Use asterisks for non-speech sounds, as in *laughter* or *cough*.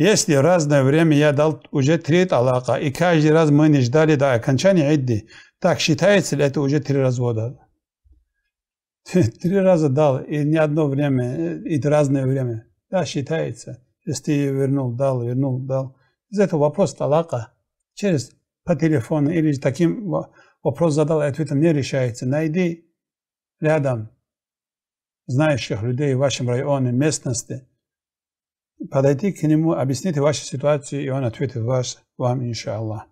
Если разное время я дал уже три талака, и каждый раз мы не ждали до окончания идды, так считается ли это уже три развода? *laughs* Три раза дал, и не одно время, и разное время. Да, считается. Если вернул, дал, вернул, дал. Из этого вопрос талака через по телефону или таким вопрос задал, ответом не решается. Найди рядом знающих людей в вашем районе, местности – подойти к нему, объяснить вашу ситуацию, и он ответит ваш, вам, иншаллах.